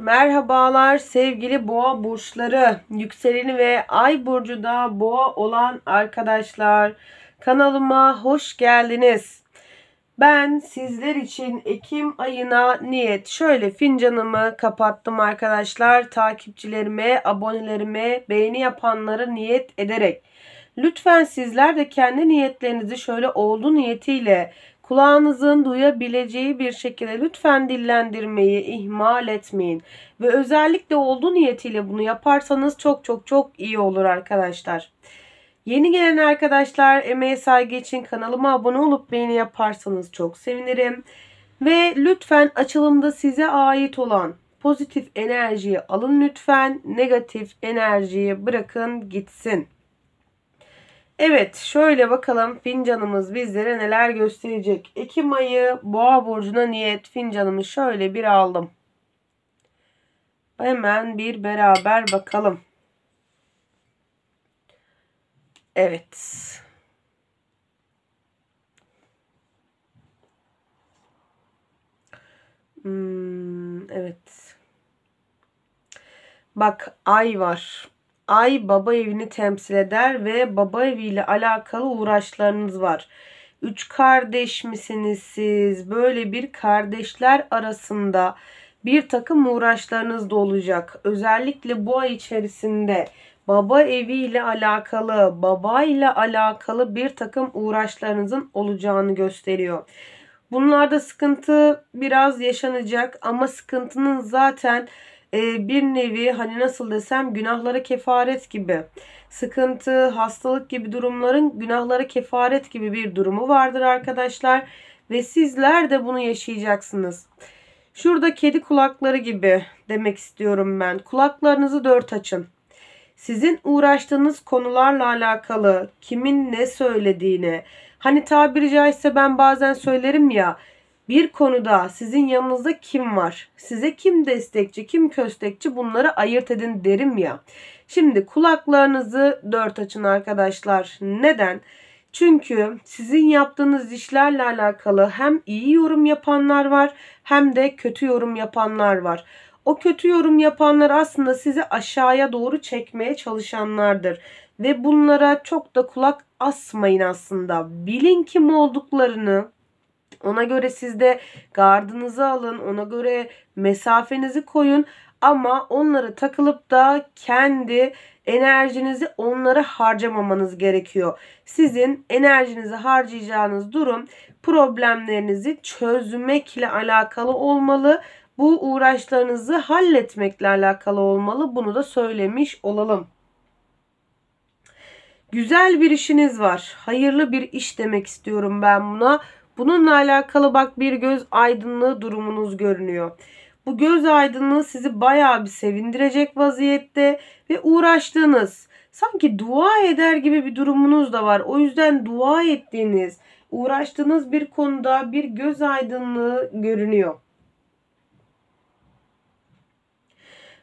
Merhabalar sevgili boğa burçları, yükseleni ve ay burcu da boğa olan arkadaşlar. Kanalıma hoş geldiniz. Ben sizler için Ekim ayına niyet şöyle fincanımı kapattım arkadaşlar. Takipçilerime, abonelerime, beğeni yapanlara niyet ederek. Lütfen sizler de kendi niyetlerinizi şöyle oldu niyetiyle Kulağınızın duyabileceği bir şekilde lütfen dillendirmeyi ihmal etmeyin. Ve özellikle oldu niyetiyle bunu yaparsanız çok çok çok iyi olur arkadaşlar. Yeni gelen arkadaşlar emeğe saygı için kanalıma abone olup beğeni yaparsanız çok sevinirim. Ve lütfen açılımda size ait olan pozitif enerjiyi alın lütfen. Negatif enerjiyi bırakın gitsin. Evet şöyle bakalım fincanımız bizlere neler gösterecek. Ekim ayı boğa burcuna niyet fincanımı şöyle bir aldım. Hemen bir beraber bakalım. Evet. Hmm, evet. Bak ay var. Ay baba evini temsil eder ve baba eviyle alakalı uğraşlarınız var. Üç kardeş misiniz siz? Böyle bir kardeşler arasında bir takım uğraşlarınız da olacak. Özellikle bu ay içerisinde baba eviyle alakalı, babayla alakalı bir takım uğraşlarınızın olacağını gösteriyor. Bunlarda sıkıntı biraz yaşanacak ama sıkıntının zaten ee, bir nevi hani nasıl desem günahlara kefaret gibi sıkıntı, hastalık gibi durumların günahlara kefaret gibi bir durumu vardır arkadaşlar ve sizler de bunu yaşayacaksınız. Şurada kedi kulakları gibi demek istiyorum ben. Kulaklarınızı dört açın. Sizin uğraştığınız konularla alakalı kimin ne söylediğini, hani tabiri caizse ben bazen söylerim ya, bir konuda sizin yanınızda kim var? Size kim destekçi, kim köstekçi bunları ayırt edin derim ya. Şimdi kulaklarınızı dört açın arkadaşlar. Neden? Çünkü sizin yaptığınız işlerle alakalı hem iyi yorum yapanlar var hem de kötü yorum yapanlar var. O kötü yorum yapanlar aslında sizi aşağıya doğru çekmeye çalışanlardır ve bunlara çok da kulak asmayın aslında. Bilin kim olduklarını, ona göre siz de gardınızı alın. Ona göre mesafenizi koyun. Ama onlara takılıp da kendi enerjinizi onlara harcamamanız gerekiyor. Sizin enerjinizi harcayacağınız durum problemlerinizi çözmekle alakalı olmalı. Bu uğraşlarınızı halletmekle alakalı olmalı. Bunu da söylemiş olalım. Güzel bir işiniz var. Hayırlı bir iş demek istiyorum ben buna. Bununla alakalı bak bir göz aydınlığı durumunuz görünüyor. Bu göz aydınlığı sizi bayağı bir sevindirecek vaziyette ve uğraştığınız sanki dua eder gibi bir durumunuz da var. O yüzden dua ettiğiniz, uğraştığınız bir konuda bir göz aydınlığı görünüyor.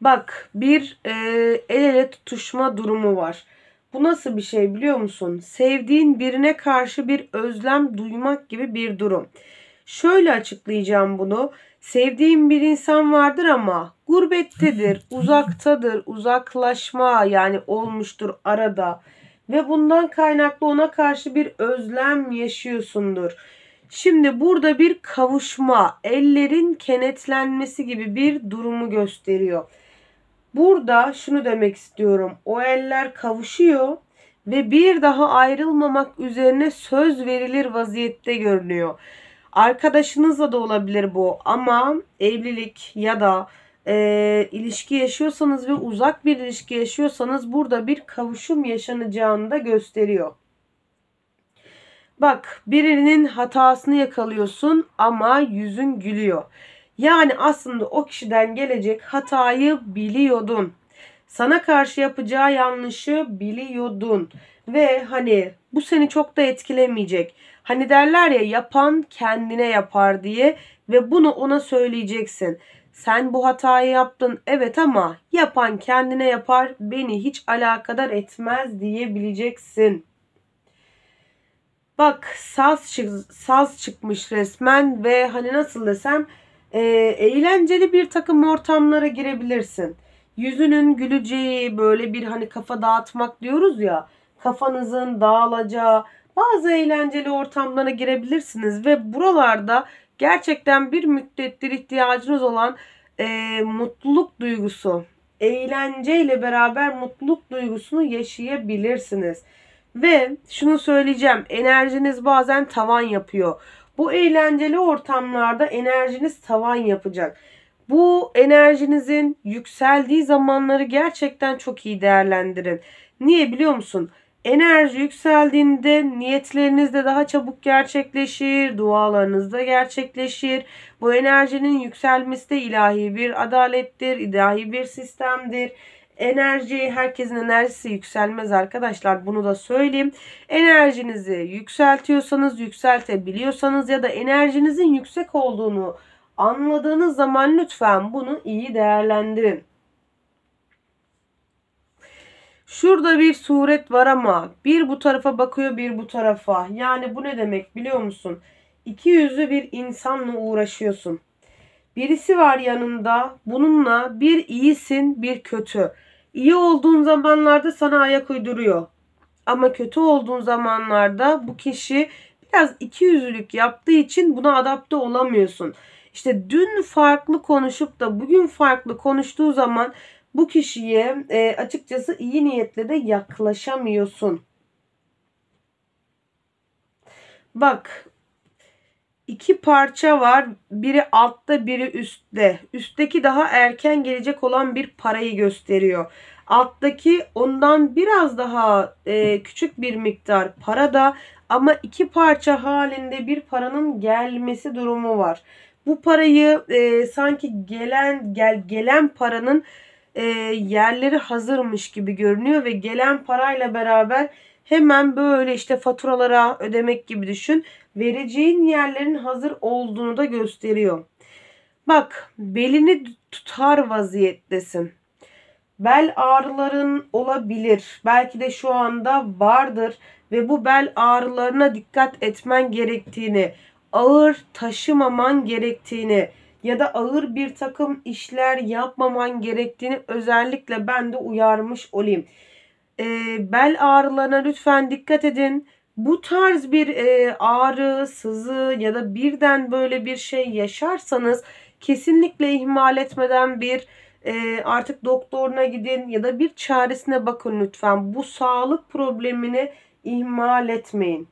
Bak bir e, el ele tutuşma durumu var. Bu nasıl bir şey biliyor musun? Sevdiğin birine karşı bir özlem duymak gibi bir durum. Şöyle açıklayacağım bunu. Sevdiğin bir insan vardır ama gurbettedir, uzaktadır, uzaklaşma yani olmuştur arada ve bundan kaynaklı ona karşı bir özlem yaşıyorsundur. Şimdi burada bir kavuşma, ellerin kenetlenmesi gibi bir durumu gösteriyor. Burada şunu demek istiyorum. O eller kavuşuyor ve bir daha ayrılmamak üzerine söz verilir vaziyette görünüyor. Arkadaşınızla da olabilir bu ama evlilik ya da e, ilişki yaşıyorsanız ve uzak bir ilişki yaşıyorsanız burada bir kavuşum yaşanacağını da gösteriyor. Bak birinin hatasını yakalıyorsun ama yüzün gülüyor. Yani aslında o kişiden gelecek hatayı biliyordun. Sana karşı yapacağı yanlışı biliyordun ve hani bu seni çok da etkilemeyecek. Hani derler ya yapan kendine yapar diye ve bunu ona söyleyeceksin. Sen bu hatayı yaptın evet ama yapan kendine yapar beni hiç alakadar etmez diyebileceksin. Bak saz, çık saz çıkmış resmen ve hani nasıl desem e, eğlenceli bir takım ortamlara girebilirsin. Yüzünün güleceği böyle bir hani kafa dağıtmak diyoruz ya. Kafanızın dağılacağı bazı eğlenceli ortamlara girebilirsiniz ve buralarda gerçekten bir müddettir ihtiyacınız olan e, mutluluk duygusu, eğlenceyle beraber mutluluk duygusunu yaşayabilirsiniz. Ve şunu söyleyeceğim. Enerjiniz bazen tavan yapıyor. Bu eğlenceli ortamlarda enerjiniz tavan yapacak. Bu enerjinizin yükseldiği zamanları gerçekten çok iyi değerlendirin. Niye biliyor musun? Enerji yükseldiğinde niyetleriniz de daha çabuk gerçekleşir, dualarınız da gerçekleşir. Bu enerjinin yükselmesi de ilahi bir adalettir, ilahi bir sistemdir Enerji herkesin enerjisi yükselmez arkadaşlar. Bunu da söyleyeyim. Enerjinizi yükseltiyorsanız, yükseltebiliyorsanız ya da enerjinizin yüksek olduğunu anladığınız zaman lütfen bunu iyi değerlendirin. Şurada bir suret var ama bir bu tarafa bakıyor bir bu tarafa. Yani bu ne demek biliyor musun? İki yüzlü bir insanla uğraşıyorsun. Birisi var yanında bununla bir iyisin bir kötü. İyi olduğun zamanlarda sana ayak uyduruyor. Ama kötü olduğun zamanlarda bu kişi biraz iki ikiyüzlülük yaptığı için buna adapte olamıyorsun. İşte dün farklı konuşup da bugün farklı konuştuğu zaman bu kişiye e, açıkçası iyi niyetle de yaklaşamıyorsun. Bak iki parça var. Biri altta biri üstte. Üstteki daha erken gelecek olan bir parayı gösteriyor. Alttaki ondan biraz daha e, küçük bir miktar para da ama iki parça halinde bir paranın gelmesi durumu var. Bu parayı e, sanki gelen gel gelen paranın e, yerleri hazırmış gibi görünüyor ve gelen parayla beraber hemen böyle işte faturalara ödemek gibi düşün vereceğin yerlerin hazır olduğunu da gösteriyor. Bak belini tutar vaziyettesin. Bel ağrıların olabilir. Belki de şu anda vardır ve bu bel ağrılarına dikkat etmen gerektiğini, ağır taşımaman gerektiğini ya da ağır bir takım işler yapmaman gerektiğini özellikle ben de uyarmış olayım. E, bel ağrılarına lütfen dikkat edin bu tarz bir e, ağrı, sızı ya da birden böyle bir şey yaşarsanız kesinlikle ihmal etmeden bir e, artık doktoruna gidin ya da bir çaresine bakın lütfen. Bu sağlık problemini ihmal etmeyin.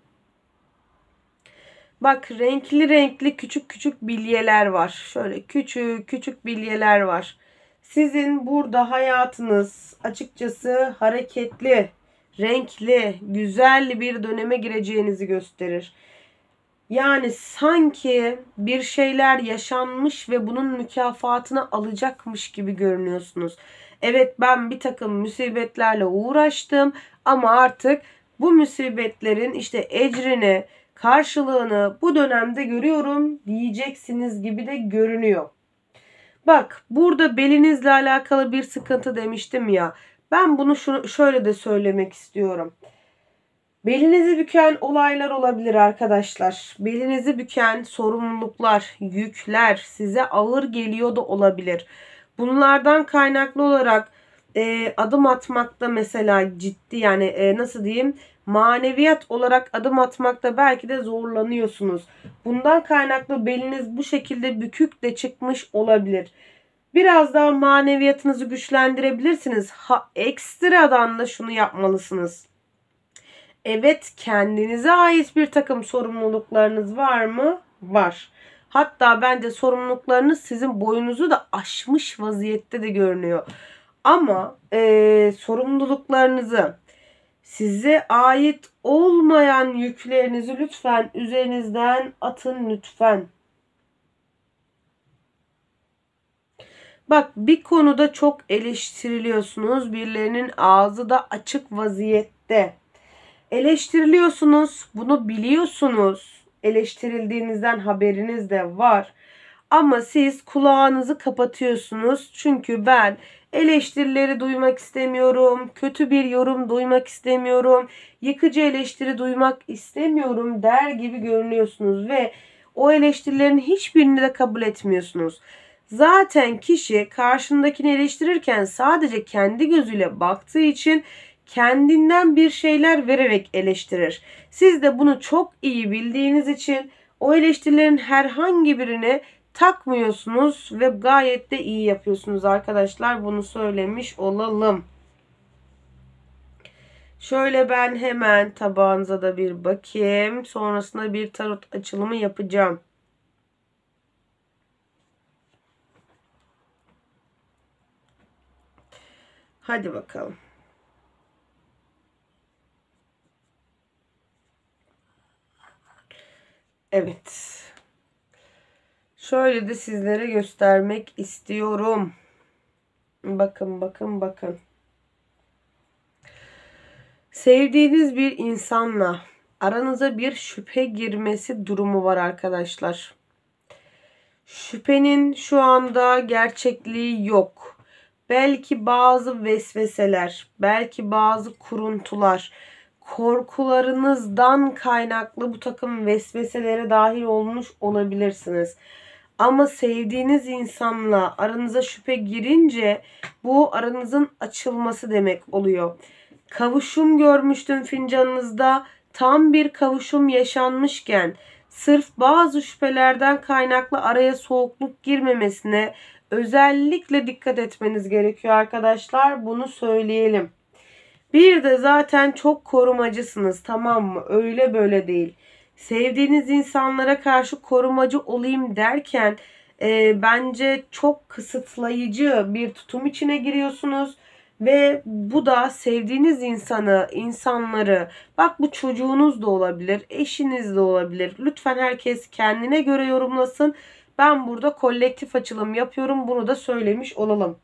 Bak renkli renkli küçük küçük bilyeler var. Şöyle küçük küçük bilyeler var. Sizin burada hayatınız açıkçası hareketli renkli, güzel bir döneme gireceğinizi gösterir. Yani sanki bir şeyler yaşanmış ve bunun mükafatını alacakmış gibi görünüyorsunuz. Evet ben bir takım musibetlerle uğraştım ama artık bu musibetlerin işte ecrini, karşılığını bu dönemde görüyorum diyeceksiniz gibi de görünüyor. Bak burada belinizle alakalı bir sıkıntı demiştim ya. Ben bunu şu, şöyle de söylemek istiyorum. Belinizi büken olaylar olabilir arkadaşlar. Belinizi büken sorumluluklar, yükler size ağır geliyor da olabilir. Bunlardan kaynaklı olarak e, adım atmakta mesela ciddi yani e, nasıl diyeyim maneviyat olarak adım atmakta belki de zorlanıyorsunuz. Bundan kaynaklı beliniz bu şekilde bükük de çıkmış olabilir. Biraz daha maneviyatınızı güçlendirebilirsiniz. Ha, ekstradan da şunu yapmalısınız. Evet kendinize ait bir takım sorumluluklarınız var mı? Var. Hatta bence sorumluluklarınız sizin boyunuzu da aşmış vaziyette de görünüyor. Ama e, sorumluluklarınızı size ait olmayan yüklerinizi lütfen üzerinizden atın lütfen. Bak bir konuda çok eleştiriliyorsunuz. Birilerinin ağzı da açık vaziyette. Eleştiriliyorsunuz. Bunu biliyorsunuz. Eleştirildiğinizden haberiniz de var. Ama siz kulağınızı kapatıyorsunuz. Çünkü ben eleştirileri duymak istemiyorum. Kötü bir yorum duymak istemiyorum. Yıkıcı eleştiri duymak istemiyorum der gibi görünüyorsunuz ve o eleştirilerin hiçbirini de kabul etmiyorsunuz. Zaten kişi karşındakini eleştirirken sadece kendi gözüyle baktığı için kendinden bir şeyler vererek eleştirir. Siz de bunu çok iyi bildiğiniz için o eleştirilerin herhangi birini takmıyorsunuz ve gayet de iyi yapıyorsunuz arkadaşlar. Bunu söylemiş olalım. Şöyle ben hemen tabağınıza da bir bakayım. Sonrasında bir tarot açılımı yapacağım. Hadi bakalım. Evet. Şöyle de sizlere göstermek istiyorum. Bakın bakın bakın. Sevdiğiniz bir insanla aranıza bir şüphe girmesi durumu var arkadaşlar. Şüphenin şu anda gerçekliği yok. Belki bazı vesveseler, belki bazı kuruntular, korkularınızdan kaynaklı bu takım vesveselere dahil olmuş olabilirsiniz. Ama sevdiğiniz insanla aranıza şüphe girince bu aranızın açılması demek oluyor. Kavuşum görmüştüm fincanınızda. Tam bir kavuşum yaşanmışken sırf bazı şüphelerden kaynaklı araya soğukluk girmemesine özellikle dikkat etmeniz gerekiyor arkadaşlar. Bunu söyleyelim. Bir de zaten çok korumacısınız tamam mı? Öyle böyle değil. Sevdiğiniz insanlara karşı korumacı olayım derken e, bence çok kısıtlayıcı bir tutum içine giriyorsunuz ve bu da sevdiğiniz insanı, insanları, bak bu çocuğunuz da olabilir, eşiniz de olabilir. Lütfen herkes kendine göre yorumlasın ben burada kolektif açılım yapıyorum. Bunu da söylemiş olalım.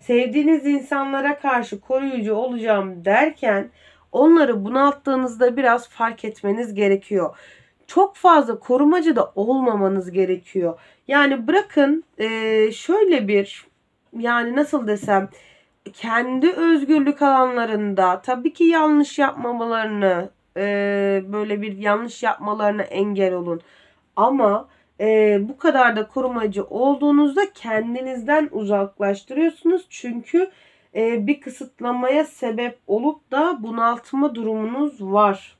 Sevdiğiniz insanlara karşı koruyucu olacağım derken onları bunalttığınızda biraz fark etmeniz gerekiyor. Çok fazla korumacı da olmamanız gerekiyor. Yani bırakın e, şöyle bir yani nasıl desem kendi özgürlük alanlarında tabii ki yanlış yapmamalarını e, böyle bir yanlış yapmalarına engel olun. Ama e, bu kadar da korumacı olduğunuzda kendinizden uzaklaştırıyorsunuz. Çünkü e, bir kısıtlamaya sebep olup da bunaltma durumunuz var.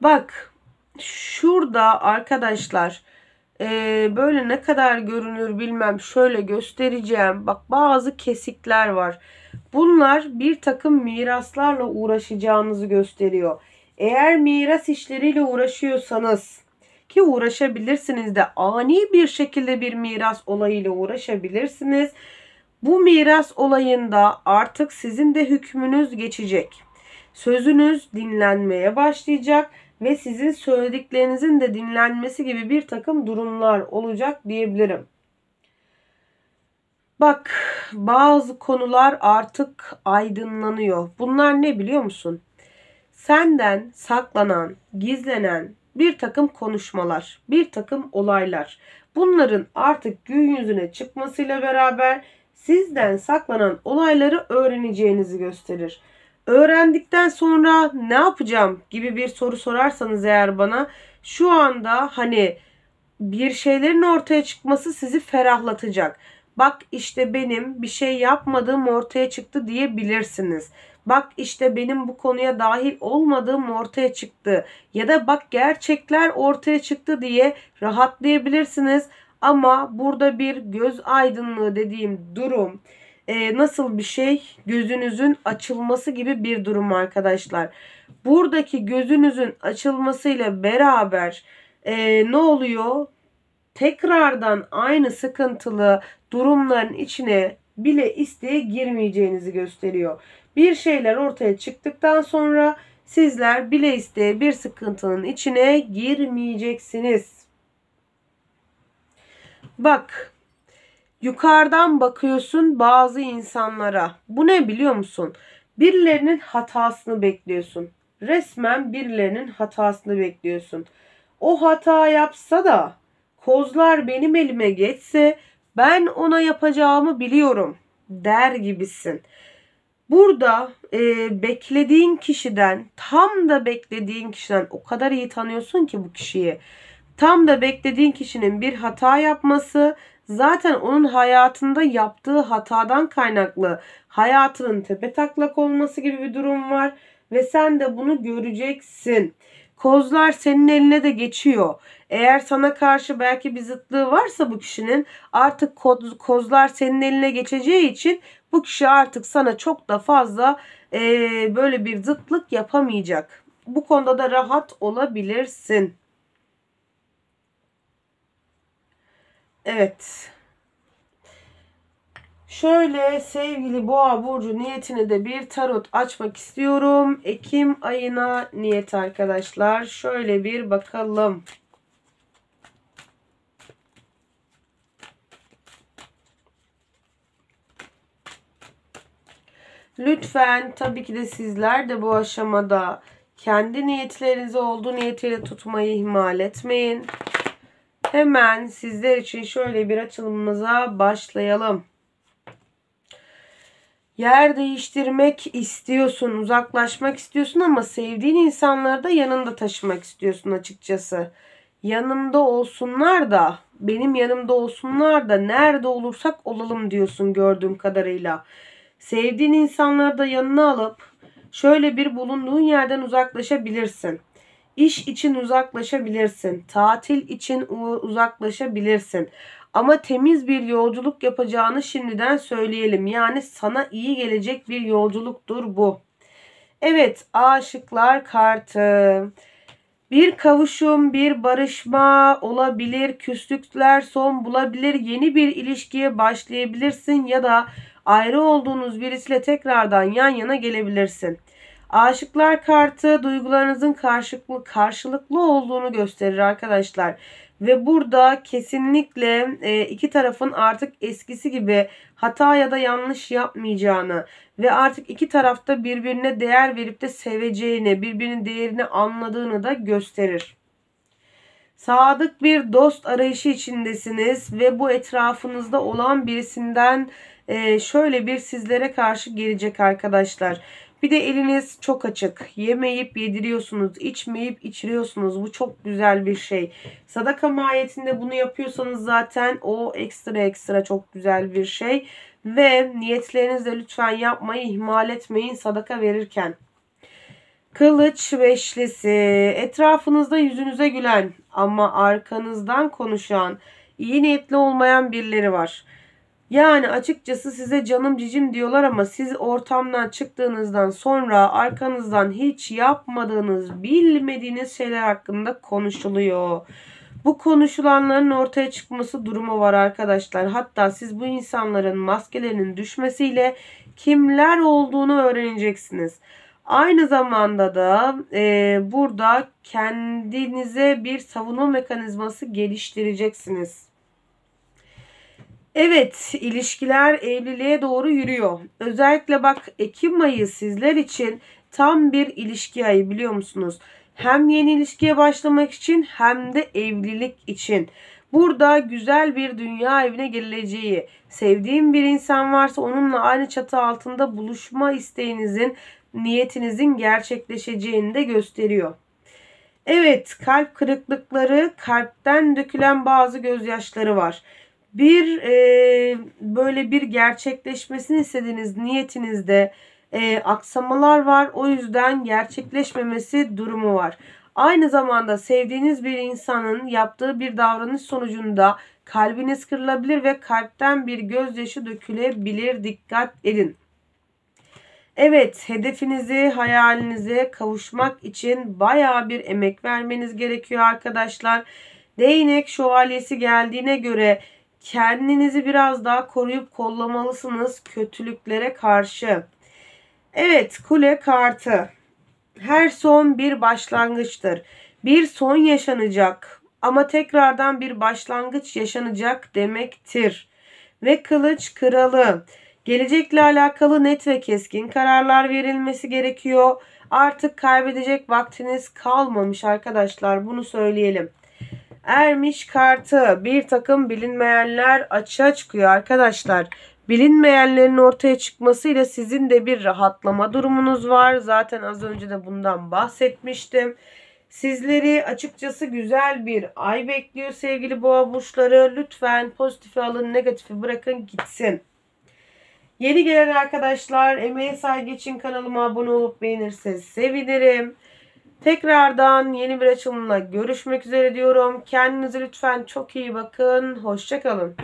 Bak şurada arkadaşlar e, böyle ne kadar görünür bilmem şöyle göstereceğim. Bak bazı kesikler var. Bunlar bir takım miraslarla uğraşacağınızı gösteriyor. Eğer miras işleriyle uğraşıyorsanız ki uğraşabilirsiniz de ani bir şekilde bir miras olayıyla uğraşabilirsiniz. Bu miras olayında artık sizin de hükmünüz geçecek. Sözünüz dinlenmeye başlayacak ve sizin söylediklerinizin de dinlenmesi gibi bir takım durumlar olacak diyebilirim. Bak bazı konular artık aydınlanıyor. Bunlar ne biliyor musun? Senden saklanan, gizlenen, bir takım konuşmalar, bir takım olaylar. Bunların artık gün yüzüne çıkmasıyla beraber sizden saklanan olayları öğreneceğinizi gösterir. Öğrendikten sonra ne yapacağım gibi bir soru sorarsanız eğer bana şu anda hani bir şeylerin ortaya çıkması sizi ferahlatacak. Bak işte benim bir şey yapmadığım ortaya çıktı diyebilirsiniz bak işte benim bu konuya dahil olmadığım ortaya çıktı ya da bak gerçekler ortaya çıktı diye rahatlayabilirsiniz. Ama burada bir göz aydınlığı dediğim durum e, nasıl bir şey? Gözünüzün açılması gibi bir durum arkadaşlar. Buradaki gözünüzün açılmasıyla beraber e, ne oluyor? Tekrardan aynı sıkıntılı durumların içine bile isteye girmeyeceğinizi gösteriyor. Bir şeyler ortaya çıktıktan sonra sizler bile isteye bir sıkıntının içine girmeyeceksiniz. Bak yukarıdan bakıyorsun bazı insanlara. Bu ne biliyor musun? Birilerinin hatasını bekliyorsun. Resmen birilerinin hatasını bekliyorsun. O hata yapsa da kozlar benim elime geçse ben ona yapacağımı biliyorum der gibisin. Burada e, beklediğin kişiden tam da beklediğin kişiden o kadar iyi tanıyorsun ki bu kişiyi. Tam da beklediğin kişinin bir hata yapması zaten onun hayatında yaptığı hatadan kaynaklı hayatının tepe taklak olması gibi bir durum var ve sen de bunu göreceksin. Kozlar senin eline de geçiyor. Eğer sana karşı belki bir zıtlığı varsa bu kişinin artık koz, kozlar senin eline geçeceği için bu kişi artık sana çok da fazla e, böyle bir zıtlık yapamayacak. Bu konuda da rahat olabilirsin. Evet. Şöyle sevgili boğa burcu niyetini de bir tarot açmak istiyorum. Ekim ayına niyet arkadaşlar. Şöyle bir bakalım. Lütfen tabii ki de sizler de bu aşamada kendi niyetlerinizi olduğu niyetiyle tutmayı ihmal etmeyin. Hemen sizler için şöyle bir açılımımıza başlayalım. Yer değiştirmek istiyorsun, uzaklaşmak istiyorsun ama sevdiğin insanları da yanında taşımak istiyorsun açıkçası. Yanımda olsunlar da, benim yanımda olsunlar da nerede olursak olalım diyorsun gördüğüm kadarıyla. Sevdiğin insanları da yanına alıp şöyle bir bulunduğun yerden uzaklaşabilirsin. İş için uzaklaşabilirsin. Tatil için uzaklaşabilirsin. Ama temiz bir yolculuk yapacağını şimdiden söyleyelim. Yani sana iyi gelecek bir yolculuktur bu. Evet, aşıklar kartı. Bir kavuşum, bir barışma olabilir, küslükler son bulabilir, yeni bir ilişkiye başlayabilirsin ya da ayrı olduğunuz birisiyle tekrardan yan yana gelebilirsin. Aşıklar kartı duygularınızın karşılıklı, karşılıklı olduğunu gösterir arkadaşlar. Ve burada kesinlikle e, iki tarafın artık eskisi gibi hata ya da yanlış yapmayacağını ve artık iki tarafta birbirine değer verip de seveceğini, birbirinin değerini anladığını da gösterir. Sadık bir dost arayışı içindesiniz ve bu etrafınızda olan birisinden e, şöyle bir sizlere karşı gelecek arkadaşlar. Bir de eliniz çok açık. Yemeyip yediriyorsunuz, içmeyip içiriyorsunuz. Bu çok güzel bir şey. Sadaka mahiyetinde bunu yapıyorsanız zaten o ekstra ekstra çok güzel bir şey. Ve niyetlerinizle lütfen yapmayı ihmal etmeyin sadaka verirken. Kılıç beşlisi. Etrafınızda yüzünüze gülen ama arkanızdan konuşan, iyi niyetli olmayan birileri var. Yani açıkçası size canım cicim diyorlar ama siz ortamdan çıktığınızdan sonra arkanızdan hiç yapmadığınız, bilmediğiniz şeyler hakkında konuşuluyor. Bu konuşulanların ortaya çıkması durumu var arkadaşlar. Hatta siz bu insanların maskelerinin düşmesiyle kimler olduğunu öğreneceksiniz. Aynı zamanda da e, burada kendinize bir savunma mekanizması geliştireceksiniz. Evet ilişkiler evliliğe doğru yürüyor. Özellikle bak Ekim ayı sizler için tam bir ilişki ayı biliyor musunuz? Hem yeni ilişkiye başlamak için hem de evlilik için. Burada güzel bir dünya evine girileceği, sevdiğim bir insan varsa onunla aynı çatı altında buluşma isteğinizin, niyetinizin gerçekleşeceğini de gösteriyor. Evet, kalp kırıklıkları, kalpten dökülen bazı gözyaşları var bir e, böyle bir gerçekleşmesini istediğiniz niyetinizde e, aksamalar var. O yüzden gerçekleşmemesi durumu var. Aynı zamanda sevdiğiniz bir insanın yaptığı bir davranış sonucunda kalbiniz kırılabilir ve kalpten bir gözyaşı dökülebilir. Dikkat edin. Evet, hedefinizi, hayalinize kavuşmak için baya bir emek vermeniz gerekiyor arkadaşlar. Değnek şövalyesi geldiğine göre kendinizi biraz daha koruyup kollamalısınız kötülüklere karşı. Evet, kule kartı. Her son bir başlangıçtır. Bir son yaşanacak ama tekrardan bir başlangıç yaşanacak demektir. Ve kılıç kralı. Gelecekle alakalı net ve keskin kararlar verilmesi gerekiyor. Artık kaybedecek vaktiniz kalmamış arkadaşlar. Bunu söyleyelim. Ermiş kartı bir takım bilinmeyenler açığa çıkıyor arkadaşlar. Bilinmeyenlerin ortaya çıkmasıyla sizin de bir rahatlama durumunuz var. Zaten az önce de bundan bahsetmiştim. Sizleri açıkçası güzel bir ay bekliyor sevgili boğa burçları. Lütfen pozitifi alın, negatifi bırakın gitsin. Yeni gelen arkadaşlar emeğe saygı için kanalıma abone olup beğenirseniz sevinirim. Tekrardan yeni bir açılımla görüşmek üzere diyorum. Kendinize lütfen çok iyi bakın. Hoşçakalın.